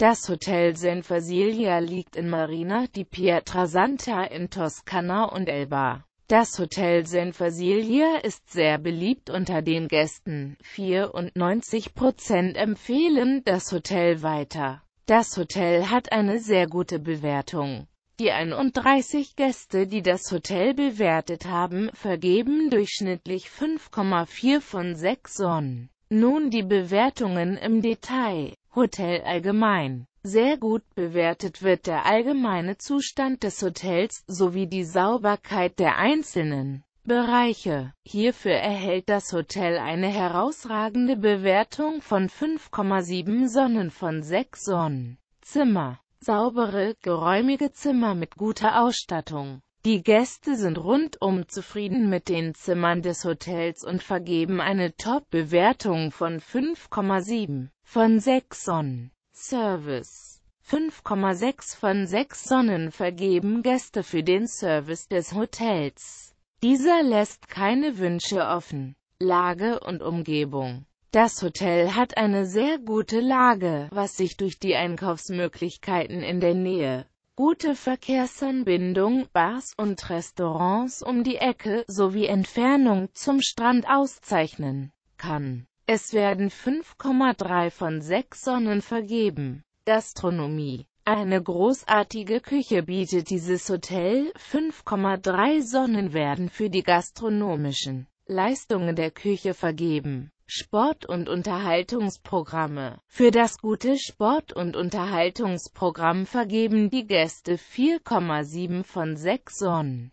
Das Hotel San Fasilia liegt in Marina di Pietra Santa in Toskana und Elba. Das Hotel San Fasilia ist sehr beliebt unter den Gästen. 94% empfehlen das Hotel weiter. Das Hotel hat eine sehr gute Bewertung. Die 31 Gäste, die das Hotel bewertet haben, vergeben durchschnittlich 5,4 von 6 Sonnen. Nun die Bewertungen im Detail. Hotel allgemein. Sehr gut bewertet wird der allgemeine Zustand des Hotels sowie die Sauberkeit der einzelnen Bereiche. Hierfür erhält das Hotel eine herausragende Bewertung von 5,7 Sonnen von 6 Sonnen. Zimmer. Saubere, geräumige Zimmer mit guter Ausstattung. Die Gäste sind rundum zufrieden mit den Zimmern des Hotels und vergeben eine Top-Bewertung von 5,7 von 6 Sonnen. Service. 5,6 von 6 Sonnen vergeben Gäste für den Service des Hotels. Dieser lässt keine Wünsche offen. Lage und Umgebung. Das Hotel hat eine sehr gute Lage, was sich durch die Einkaufsmöglichkeiten in der Nähe, gute Verkehrsanbindung, Bars und Restaurants um die Ecke sowie Entfernung zum Strand auszeichnen kann. Es werden 5,3 von 6 Sonnen vergeben. Gastronomie eine großartige Küche bietet dieses Hotel, 5,3 Sonnen werden für die gastronomischen Leistungen der Küche vergeben. Sport- und Unterhaltungsprogramme. Für das gute Sport- und Unterhaltungsprogramm vergeben die Gäste 4,7 von 6 Sonnen.